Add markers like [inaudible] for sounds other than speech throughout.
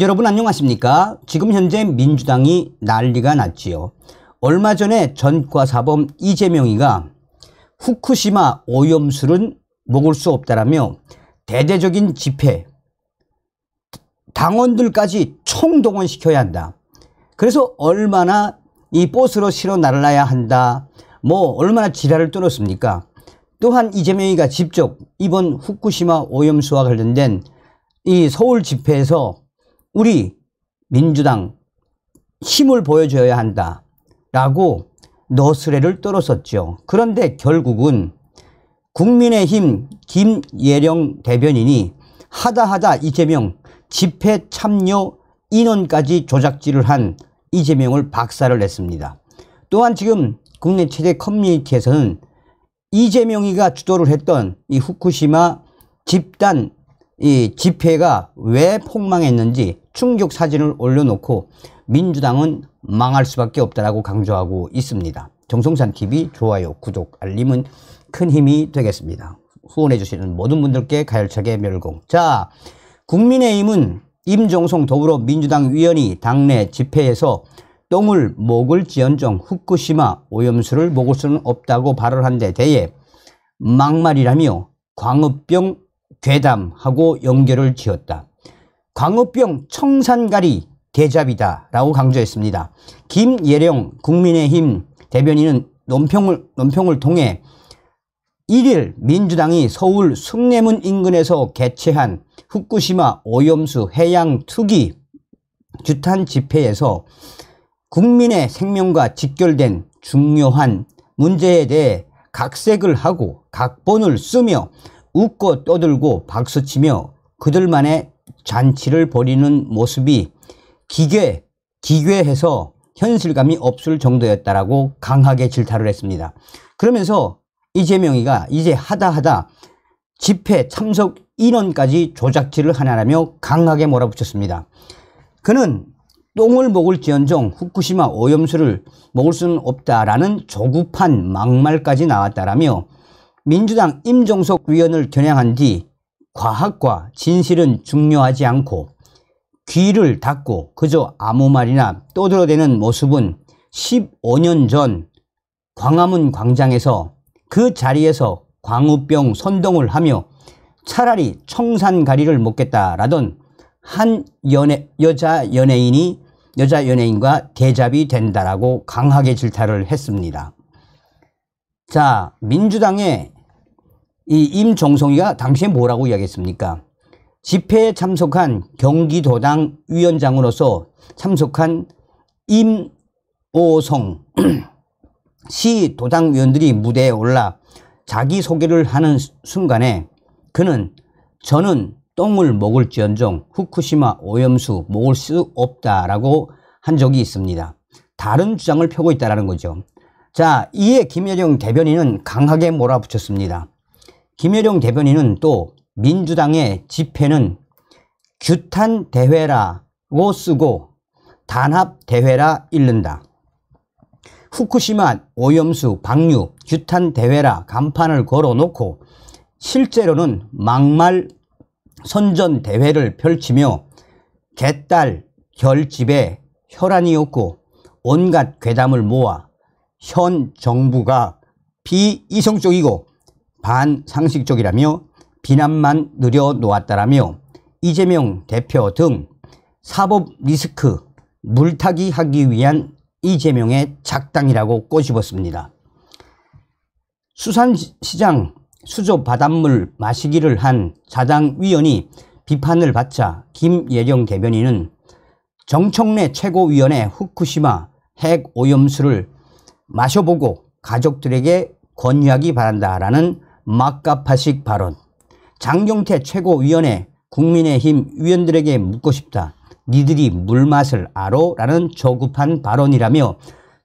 여러분 안녕하십니까? 지금 현재 민주당이 난리가 났지요. 얼마 전에 전과사범 이재명이가 후쿠시마 오염수는 먹을 수 없다라며 대대적인 집회, 당원들까지 총동원시켜야 한다. 그래서 얼마나 이 버스로 실어 날라야 한다. 뭐 얼마나 지랄을 뚫었습니까 또한 이재명이가 직접 이번 후쿠시마 오염수와 관련된 이 서울 집회에서 우리 민주당 힘을 보여줘야 한다라고 너스레를 떨었었죠. 그런데 결국은 국민의힘 김예령 대변인이 하다하다 이재명 집회 참여 인원까지 조작질을 한 이재명을 박살을 냈습니다. 또한 지금 국내 최대 커뮤니티에서는 이재명이가 주도를 했던 이 후쿠시마 집단 이 집회가 왜 폭망했는지 충격 사진을 올려놓고 민주당은 망할 수밖에 없다라고 강조하고 있습니다. 정성산 TV 좋아요, 구독, 알림은 큰 힘이 되겠습니다. 후원해주시는 모든 분들께 가열차게 멸공. 자, 국민의힘은 임종성 더불어민주당 위원이 당내 집회에서 똥을 먹을 지연정 후쿠시마 오염수를 먹을 수는 없다고 발언한 데 대해 막말이라며 광우병 괴담하고 연결을 지었다. 광우병 청산가리 대잡이다 라고 강조했습니다. 김예령 국민의힘 대변인은 논평을, 논평을 통해 1일 민주당이 서울 숭례문 인근에서 개최한 후쿠시마 오염수 해양 투기 주탄 집회에서 국민의 생명과 직결된 중요한 문제에 대해 각색을 하고 각본을 쓰며 웃고 떠들고 박수치며 그들만의 잔치를 벌이는 모습이 기괴, 기괴해서 현실감이 없을 정도였다라고 강하게 질타를 했습니다. 그러면서 이재명이가 이제 하다 하다 집회 참석 인원까지 조작질을 하나라며 강하게 몰아붙였습니다. 그는 똥을 먹을지연정 후쿠시마 오염수를 먹을 수는 없다라는 조급한 막말까지 나왔다라며 민주당 임종석 위원을 겨냥한 뒤 과학과 진실은 중요하지 않고 귀를 닫고 그저 아무 말이나 떠들어대는 모습은 15년 전 광화문 광장에서 그 자리에서 광우병 선동을 하며 차라리 청산가리를 먹겠다라던 한 연애, 여자 연예인이 여자 연예인과 대잡이 된다라고 강하게 질타를 했습니다. 자, 민주당의 이 임종성이가 당시에 뭐라고 이야기했습니까? 집회에 참석한 경기도당 위원장으로서 참석한 임오성 [clears throat] 시 도당위원들이 무대에 올라 자기소개를 하는 순간에 그는 저는 똥을 먹을지언정 후쿠시마 오염수 먹을 수 없다라고 한 적이 있습니다. 다른 주장을 펴고 있다는 거죠. 자, 이에 김여정 대변인은 강하게 몰아붙였습니다. 김여령 대변인은 또 민주당의 집회는 규탄 대회라고 쓰고 단합 대회라 읽는다. 후쿠시마 오염수 방류 규탄 대회라 간판을 걸어놓고 실제로는 막말 선전 대회를 펼치며 개딸 결집에 혈안이었고 온갖 괴담을 모아 현 정부가 비이성적이고 반상식 적이라며 비난만 늘여놓았다라며 이재명 대표 등 사법 리스크 물타기 하기 위한 이재명의 작당이라고 꼬집었습니다. 수산시장 수조 바닷물 마시기를 한 자당 위원이 비판을 받자 김예령 대변인은 정청래 최고위원의 후쿠시마 핵 오염수를 마셔보고 가족들에게 권유하기 바란다라는 막가파식 발언. 장경태 최고위원회 국민의힘 위원들에게 묻고 싶다. 니들이 물맛을 알아? 라는 조급한 발언이라며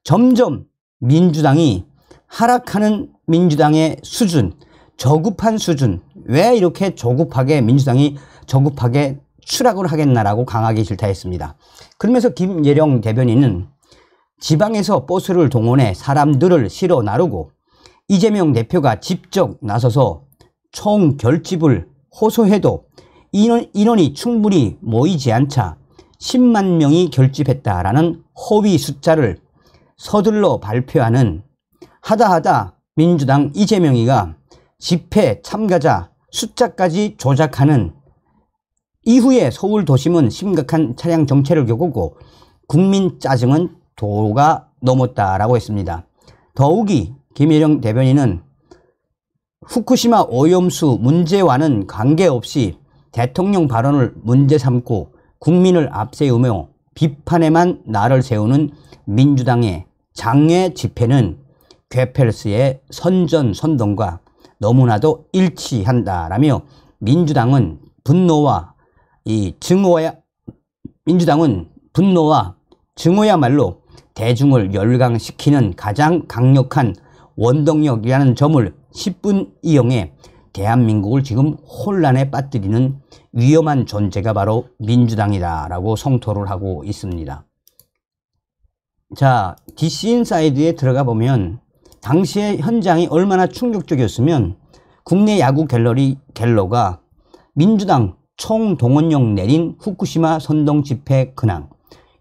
점점 민주당이 하락하는 민주당의 수준, 조급한 수준, 왜 이렇게 조급하게 민주당이 조급하게 추락을 하겠나라고 강하게 질타했습니다. 그러면서 김예령 대변인은 지방에서 버스를 동원해 사람들을 실어 나르고 이재명 대표가 직접 나서서 총 결집을 호소해도 인원, 인원이 충분히 모이지 않자 10만 명이 결집했다라는 허위 숫자를 서둘러 발표하는 하다하다 민주당 이재명이가 집회 참가자 숫자까지 조작하는 이후에 서울 도심은 심각한 차량 정체를 겪었고 국민 짜증은 도가 넘었다라고 했습니다. 더욱이 김일영 대변인은 후쿠시마 오염수 문제와는 관계없이 대통령 발언을 문제 삼고 국민을 앞세우며 비판에만 나를 세우는 민주당의 장외 집회는 괴펠스의 선전선동과 너무나도 일치한다라며 민주당은 분노와 이 증오야 민주당은 분노와 증오야말로 대중을 열광시키는 가장 강력한 원동력이라는 점을 10분 이용해 대한민국을 지금 혼란에 빠뜨리는 위험한 존재가 바로 민주당이다라고 성토를 하고 있습니다. 자, DC인사이드에 들어가 보면 당시의 현장이 얼마나 충격적이었으면 국내 야구 갤러리 갤러가 민주당 총동원령 내린 후쿠시마 선동 집회 근황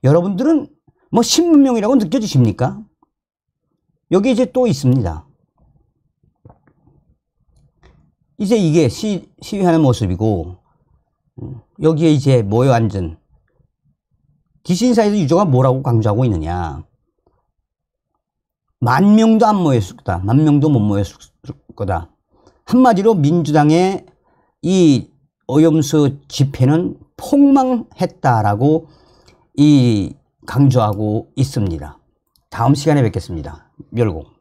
여러분들은 뭐 신문명이라고 느껴지십니까? 여기 이제 또 있습니다. 이제 이게 시, 위하는 모습이고, 여기에 이제 모여 앉은 기신사에서 유저가 뭐라고 강조하고 있느냐. 만 명도 안 모였을 거다. 만 명도 못 모였을 거다. 한마디로 민주당의 이 오염수 집회는 폭망했다라고 이 강조하고 있습니다. 다음 시간에 뵙겠습니다. 멸공.